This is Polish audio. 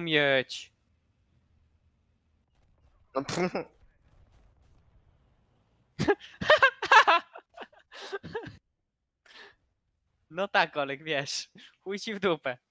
mieć. No, No tak, Olek, wiesz. Chuj ci w dupę.